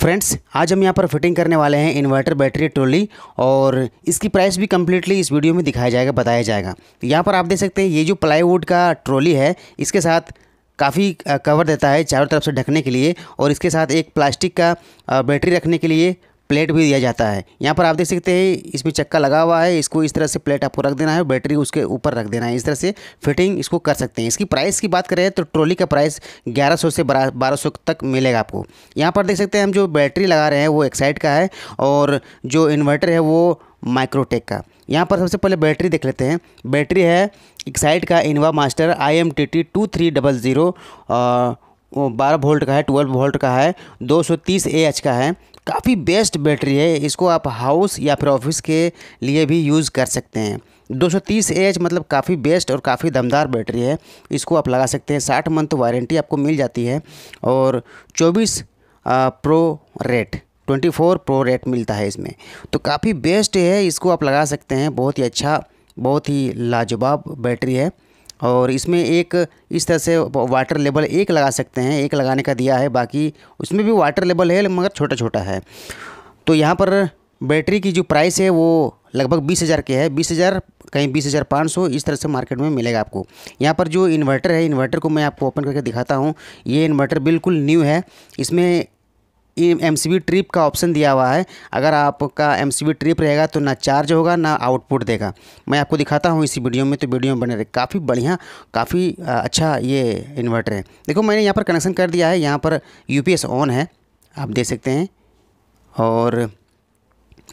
friends आज हम यहाँ पर फिटिंग करने वाले हैं इन्वर्टर बैटरी ट्रोली और इसकी प्राइस भी कम्प्लीटली इस वीडियो में दिखाया जाएगा बताया जाएगा तो यहाँ पर आप देख सकते हैं ये जो प्लाईवुड का ट्रोली है इसके साथ काफ़ी कवर देता है चारों तरफ से ढकने के लिए और इसके साथ एक प्लास्टिक का बैटरी रखने के लिए प्लेट भी दिया जाता है यहाँ पर आप देख सकते हैं इसमें चक्का लगा हुआ है इसको इस तरह से प्लेट आपको रख देना है बैटरी उसके ऊपर रख देना है इस तरह से फिटिंग इसको कर सकते हैं इसकी प्राइस की बात करें तो ट्रॉली का प्राइस 1100 से 1200 तक मिलेगा आपको यहाँ पर देख सकते हैं हम जो बैटरी लगा रहे हैं वो एक्साइड का है और जो इन्वर्टर है वो माइक्रोटेक का यहाँ पर सबसे पहले बैटरी देख लेते हैं बैटरी है एक्साइड का Inva master I M T T two three double zero बारह वोल्ट का है ट्वेल्व वोल्ट का है 230 एएच का है काफ़ी बेस्ट बैटरी है इसको आप हाउस या फिर ऑफिस के लिए भी यूज़ कर सकते हैं 230 एच मतलब काफ़ी बेस्ट और काफ़ी दमदार बैटरी है इसको आप लगा सकते हैं 60 मंथ वारंटी आपको मिल जाती है और 24 प्रो रेट 24 प्रो रेट मिलता है इसमें तो काफ़ी बेस्ट है इसको आप लगा सकते हैं बहुत ही अच्छा बहुत ही लाजवाब बैटरी है और इसमें एक इस तरह से वाटर लेवल एक लगा सकते हैं एक लगाने का दिया है बाकी उसमें भी वाटर लेवल है मगर छोटा छोटा है तो यहाँ पर बैटरी की जो प्राइस है वो लगभग बीस हज़ार के है बीस हज़ार कहीं बीस हज़ार पाँच सौ इस तरह से मार्केट में मिलेगा आपको यहाँ पर जो इन्वर्टर है इन्वर्टर को मैं आपको ओपन करके दिखाता हूँ ये इन्वर्टर बिल्कुल न्यू है इसमें एम सी ट्रिप का ऑप्शन दिया हुआ है अगर आपका एम सी ट्रिप रहेगा तो ना चार्ज होगा ना आउटपुट देगा मैं आपको दिखाता हूँ इसी वीडियो में तो वीडियो में बने रहे काफ़ी बढ़िया काफ़ी अच्छा ये इन्वर्टर है देखो मैंने यहाँ पर कनेक्शन कर दिया है यहाँ पर यू ऑन है आप देख सकते हैं और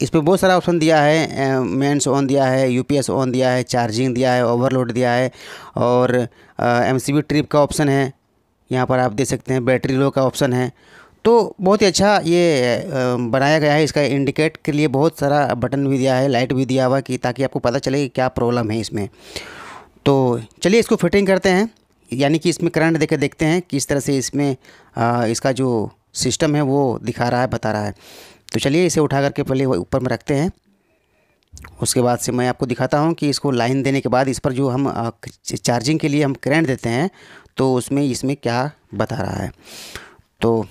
इस पर बहुत सारा ऑप्शन दिया है मेंस ऑन दिया है यूपीएस ऑन दिया है चार्जिंग दिया है ओवरलोड दिया है और एमसीबी ट्रिप का ऑप्शन है यहाँ पर आप देख सकते हैं बैटरी लो का ऑप्शन है तो बहुत ही अच्छा ये बनाया गया है इसका इंडिकेट के लिए बहुत सारा बटन भी दिया है लाइट भी दिया हुआ कि ताकि आपको पता चले क्या प्रॉब्लम है इसमें तो चलिए इसको फिटिंग करते हैं यानी कि इसमें करंट देकर देखते हैं किस तरह से इसमें आ, इसका जो सिस्टम है वो दिखा रहा है बता रहा है तो चलिए इसे उठा करके पहले ऊपर में रखते हैं उसके बाद से मैं आपको दिखाता हूँ कि इसको लाइन देने के बाद इस पर जो हम चार्जिंग के लिए हम करंट देते हैं तो उसमें इसमें क्या बता रहा है तो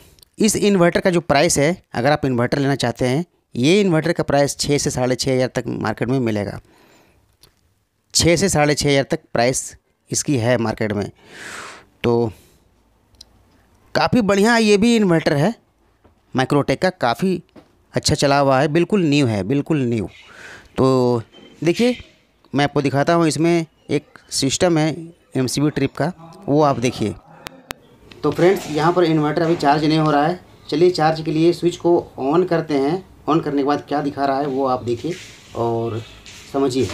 इस इन्वर्टर का जो प्राइस है अगर आप इन्वर्टर लेना चाहते हैं ये इन्वर्टर का प्राइस छः से साढ़े छः हज़ार तक मार्केट में मिलेगा छः से साढ़े छः हज़ार तक प्राइस इसकी है मार्केट में तो काफ़ी बढ़िया ये भी इन्वर्टर है माइक्रोटेक का काफ़ी अच्छा चला हुआ है बिल्कुल न्यू है बिल्कुल न्यू तो देखिए मैं आपको दिखाता हूँ इसमें एक सिस्टम है एम ट्रिप का वो आप देखिए तो फ्रेंड्स यहाँ पर इन्वर्टर अभी चार्ज नहीं हो रहा है चलिए चार्ज के लिए स्विच को ऑन करते हैं ऑन करने के बाद क्या दिखा रहा है वो आप देखिए और समझिए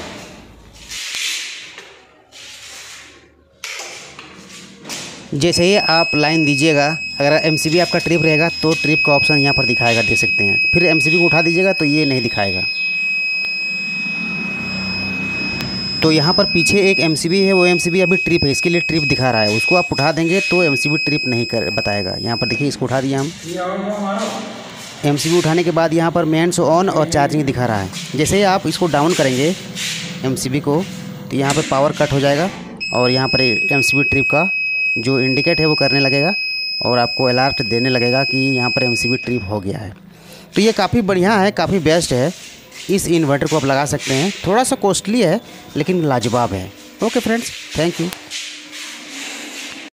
जैसे ही आप लाइन दीजिएगा अगर एमसीबी आपका ट्रिप रहेगा तो ट्रिप का ऑप्शन यहाँ पर दिखाएगा देख सकते हैं फिर एमसीबी को उठा दीजिएगा तो ये नहीं दिखाएगा तो यहाँ पर पीछे एक एम है वो एम अभी ट्रिप है इसके लिए ट्रिप दिखा रहा है उसको आप उठा देंगे तो एम ट्रिप नहीं कर बताएगा यहाँ पर देखिए इसको उठा दिया हम एम उठाने के बाद यहाँ पर मेन्स ऑन और चार्जिंग दिखा रहा है जैसे ही आप इसको डाउन करेंगे एम को तो यहाँ पर पावर कट हो जाएगा और यहाँ पर एम ट्रिप का जो इंडिकेट है वो करने लगेगा और आपको अलर्ट देने लगेगा कि यहाँ पर एम ट्रिप हो गया है तो ये काफ़ी बढ़िया है काफ़ी बेस्ट है इस इन्वर्टर को आप लगा सकते हैं थोड़ा सा कॉस्टली है लेकिन लाजवाब है ओके फ्रेंड्स थैंक यू